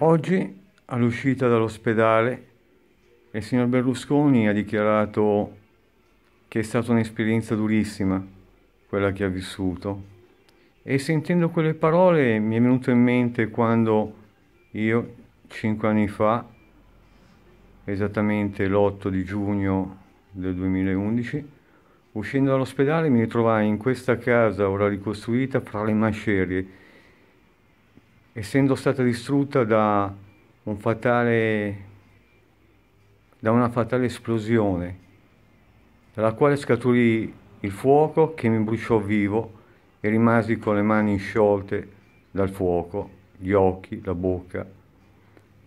Oggi, all'uscita dall'ospedale, il signor Berlusconi ha dichiarato che è stata un'esperienza durissima quella che ha vissuto. E sentendo quelle parole mi è venuto in mente quando io, cinque anni fa, esattamente l'8 di giugno del 2011, uscendo dall'ospedale mi ritrovai in questa casa ora ricostruita fra le macerie essendo stata distrutta da, un fatale, da una fatale esplosione, dalla quale scaturì il fuoco che mi bruciò vivo e rimasi con le mani sciolte dal fuoco, gli occhi, la bocca.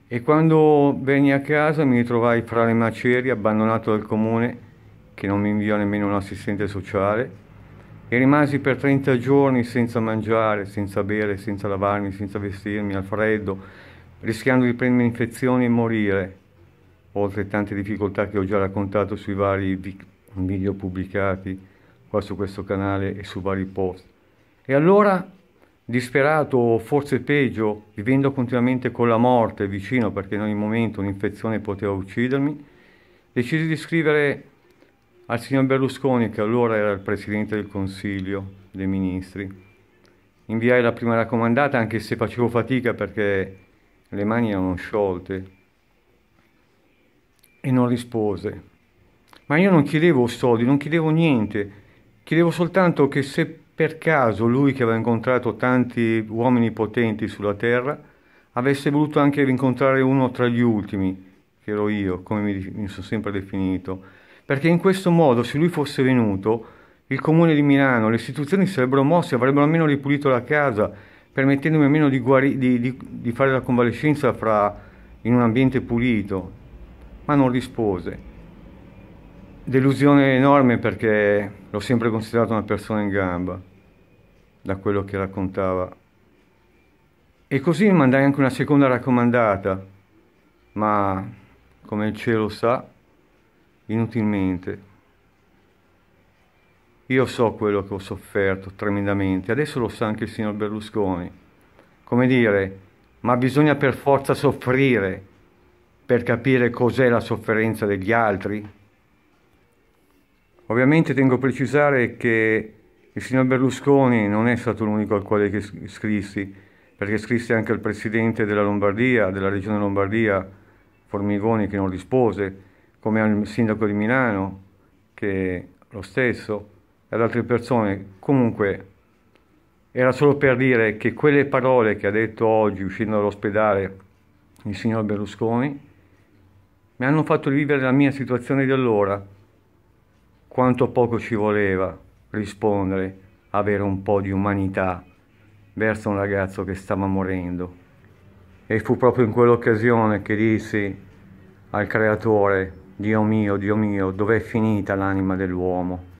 E quando venni a casa mi ritrovai fra le macerie, abbandonato dal comune che non mi inviò nemmeno un assistente sociale e rimasi per 30 giorni senza mangiare, senza bere, senza lavarmi, senza vestirmi, al freddo, rischiando di prendere infezioni e morire, oltre tante difficoltà che ho già raccontato sui vari video pubblicati qua su questo canale e su vari post. E allora, disperato o forse peggio, vivendo continuamente con la morte vicino perché in ogni momento un'infezione poteva uccidermi, decisi di scrivere al signor Berlusconi, che allora era il Presidente del Consiglio dei Ministri. Inviai la prima raccomandata anche se facevo fatica perché le mani erano sciolte e non rispose. Ma io non chiedevo soldi, non chiedevo niente, chiedevo soltanto che se per caso lui che aveva incontrato tanti uomini potenti sulla terra avesse voluto anche incontrare uno tra gli ultimi, che ero io, come mi, mi sono sempre definito, perché in questo modo, se lui fosse venuto, il comune di Milano, le istituzioni sarebbero mosse, avrebbero almeno ripulito la casa, permettendomi almeno di, guari- di, di, di fare la convalescenza fra, in un ambiente pulito, ma non rispose. Delusione enorme perché l'ho sempre considerato una persona in gamba, da quello che raccontava. E così mandai anche una seconda raccomandata, ma come il cielo sa, inutilmente. Io so quello che ho sofferto tremendamente, adesso lo sa anche il signor Berlusconi. Come dire, ma bisogna per forza soffrire per capire cos'è la sofferenza degli altri? Ovviamente tengo a precisare che il signor Berlusconi non è stato l'unico al quale scrissi, perché scrissi anche al presidente della Lombardia, della regione Lombardia, Formigoni, che non rispose, come al sindaco di Milano, che lo stesso, e ad altre persone. Comunque era solo per dire che quelle parole che ha detto oggi uscendo dall'ospedale il signor Berlusconi mi hanno fatto rivivere la mia situazione di allora. Quanto poco ci voleva rispondere, avere un po' di umanità verso un ragazzo che stava morendo. E fu proprio in quell'occasione che dissi al creatore Dio mio, Dio mio, dov'è finita l'anima dell'uomo?